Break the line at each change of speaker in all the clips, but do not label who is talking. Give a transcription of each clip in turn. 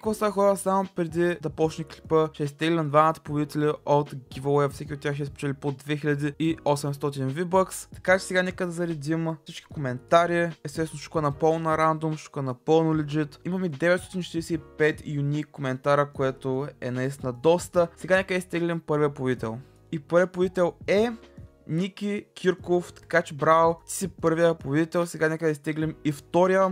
какво са хора, само преди да почне клипа, ще изтеглям двамата победители от giveaway, всеки от тях ще спечели по 2800 V-Bucks. Така че сега нека да заредим всички коментари. Естествено, ще напълно рандом, ще напълно легит. Имаме 945 юни коментара, което е наистина доста. Сега нека изтеглим първия победител. И първият победител е Ники Кирков, така че браво, ти си първия победител, сега нека изтеглим и втория.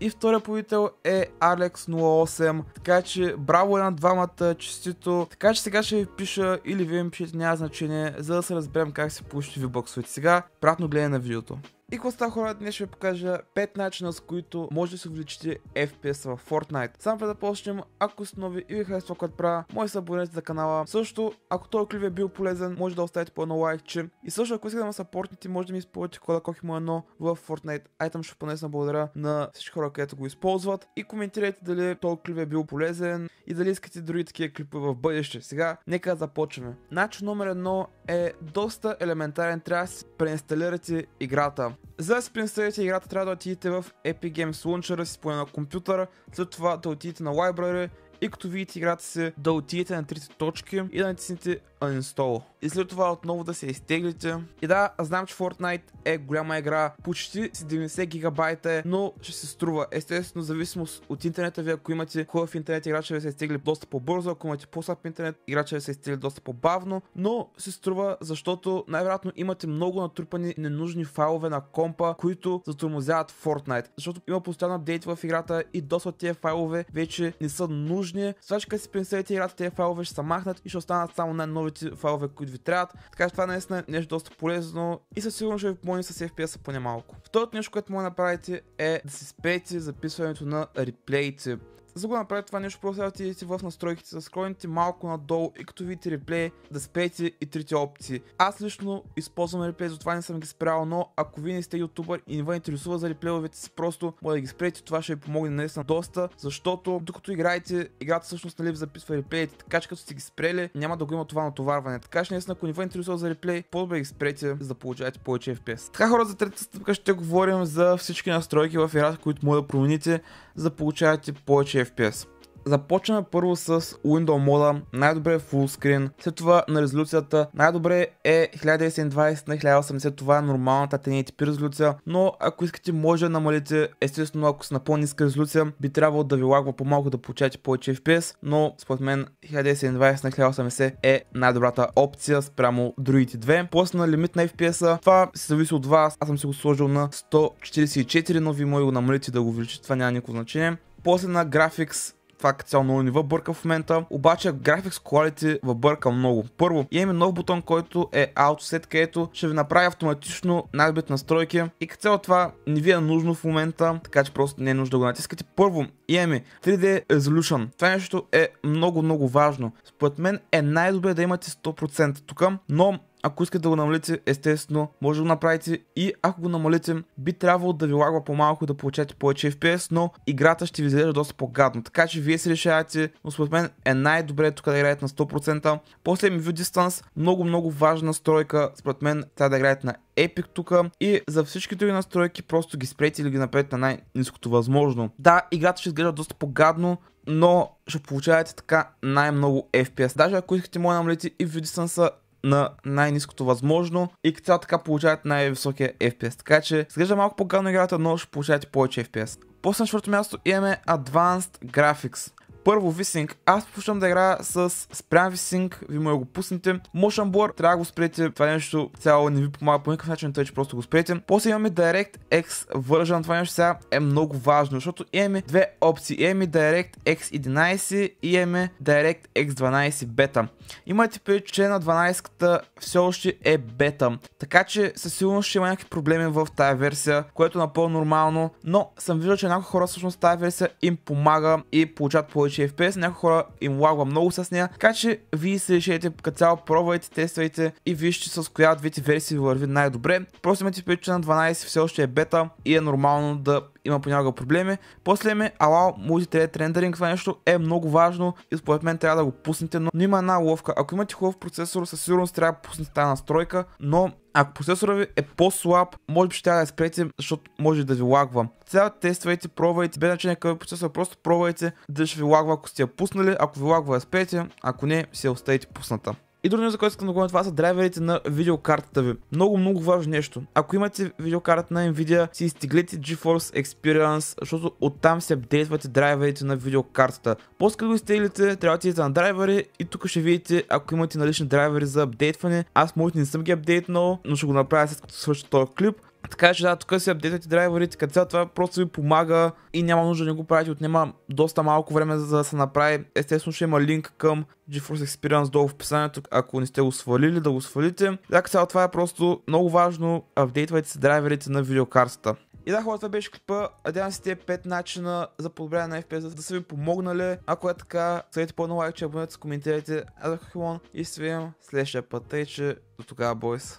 И втория победител е Alex08. Така че браво на двамата, честито. Така че сега ще ви пиша или вие ми пишете, няма значение, за да се разберем как се получите ви боксовете. Сега, пратно гледане на видеото. И какво става хора, днес ще ви покажа 5 начина с които може да си увеличите FPS в Fortnite. Само преди да почнем, ако сте нови и ви харесва това, което правя, може да се абонирате за канала. Също, ако този клип е бил полезен, може да оставите по едно лайкче. И също, ако искате да ме сапортните, може да ми използвате кода Кохимо 1 в Fortnite. там ще понесна благодаря на всички хора, където го използват. И коментирайте дали този клип е бил полезен и дали искате други такива клипове в бъдеще. Сега, нека започваме. Начин номер едно е доста елементарен. Трябва да си преинсталирате играта. За да си представите играта трябва да отидете в Epic Games Launcher, си поне на компютър, след това да отидете на Library и като видите играта си да отидете на трите точки и да натиснете Uninstall и след това отново да се изтеглите. И да, знам, че Fortnite е голяма игра, почти 70 гигабайта е, но ще се струва. Естествено, зависимост от интернета ви, ако имате хубав интернет, играча ви се изтегли доста по-бързо, ако имате по-слаб интернет, играча ви се изтегли доста по-бавно, но се струва, защото най-вероятно имате много натрупани ненужни файлове на компа, които затормозяват Fortnite. Защото има постоянно апдейт в играта и доста от тези файлове вече не са нужни. Сега, си пенсирате играта, тези файлове ще са махнат и ще останат само най-новите файлове, които ви трябват. Така че това наистина е нещо доста полезно и със сигурност ще ви помогне с FPS-а поне малко. Второто нещо, което може да направите е да си спейте записването на реплеите за да го направите това нещо, просто да идете в настройките, да скроните малко надолу и като видите реплей, да спеете и трите опции. Аз лично използвам реплей, затова не съм ги спрял, но ако вие не сте ютубър и не ви интересува за реплеовете си, просто може да ги спрете, това ще ви помогне наистина доста, защото докато играете, играта всъщност нали ви записва реплеите, така че като сте ги спрели, няма да го има това натоварване. Така че наистина, ако не ви е интересува за реплей, по-добре ги спрете, за да получавате повече FPS. Така хора, за третата стъпка ще говорим за всички настройки в играта, които може да промените. за да получавате повече FPS. Започваме първо с Window мода, най-добре е full screen, след това на резолюцията най-добре е 1920 на 1080, това е нормалната 1080p резолюция, но ако искате може да намалите, естествено ако са на по-ниска резолюция, би трябвало да ви лагва по-малко да получавате повече FPS, но според мен 1920 на 1080 е най-добрата опция спрямо другите две. После на лимит на FPS-а, това се зависи от вас, аз съм си го сложил на 144, но ви може да го намалите да го увеличите, това няма никакво значение. После на графикс това е като цяло много ниво бърка в момента, обаче Graphics Quality въбърка бърка много. Първо, имаме нов бутон, който е Outset, където ще ви направи автоматично надбит настройки и като цяло това не ви е нужно в момента, така че просто не е нужно да го натискате. Първо, имаме 3D Resolution. Това нещо е много, много важно. Според мен е най-добре да имате 100%. Тук, но ако искате да го намалите, естествено, може да го направите и ако го намалите, би трябвало да ви лагва по-малко да получате повече FPS, но играта ще ви изглежда доста по-гадно. Така че вие се решавате, но според мен е най-добре тук да играете на 100%. После ми View Distance, много-много важна настройка. според мен трябва да играете на Epic тук и за всички други настройки просто ги спрете или ги направете на най-низкото възможно. Да, играта ще изглежда доста по-гадно, но ще получавате така най-много FPS. Даже ако искате мое да намалите и View Distance на най-низкото възможно и като цяло така получават най-високия FPS. Така че, изглежда малко по-гавно играта, но ще получавате повече FPS. После на четвърто място имаме Advanced Graphics. Първо висинг. Аз почвам да игра с спрям висинг, ви му го пуснете. Motion Blur, трябва да го спрете. Това е нещо цяло не ви помага по никакъв начин, тъй че просто го спрете. После имаме DirectX version. Това нещо сега е много важно, защото имаме две опции. Имаме DirectX 11 и имаме DirectX 12 бета. Имайте пред, че на 12-ката все още е бета. Така че със сигурност ще има някакви проблеми в тази версия, което е напълно нормално, но съм виждал, че някои хора всъщност тази версия им помага и получават повече че FPS, някои хора им лагва много с нея, така че вие се решете като цяло, пробвайте, тествайте и вижте с коя двете версии върви най-добре. Просто имате пече на 12 все още е бета и е нормално да има понякога проблеми. После ме Allow Multithread Rendering, това нещо е много важно и според мен трябва да го пуснете, но, има една ловка. Ако имате хубав процесор, със сигурност трябва да пуснете тази настройка, но ако процесорът ви е по-слаб, може би ще трябва да спрете, защото може да ви лагва. Сега тествайте, пробвайте, без значение какъв е процесор, просто пробвайте да ще ви лагва, ако сте я пуснали, ако ви лагва, я спрете, ако не, се оставите пусната. И друго за което искам да говоря, това са драйверите на видеокартата ви. Много, много важно нещо. Ако имате видеокарта на Nvidia, си изтеглете GeForce Experience, защото оттам се апдейтвате драйверите на видеокартата. После като го изтеглите, трябва да идете на драйвери и тук ще видите, ако имате налични драйвери за апдейтване. Аз може не съм ги апдейтнал, но ще го направя след като свърши този клип така че да, тук си апдейтвате драйверите, като цяло това просто ви помага и няма нужда да не го правите, отнема доста малко време за да се направи. Естествено ще има линк към GeForce Experience долу в описанието, ако не сте го свалили, да го свалите. Така цяло това е просто много важно, апдейтвайте се драйверите на видеокарсата. И да, хората това беше клипа. Надявам се тези 5 начина за подобряване на FPS да са ви помогнали. Ако е така, следите по-на лайк, че абонирате, коментирайте. Аз бях Хилон и се видим следващия път. Тъй, че до тогава, бойс.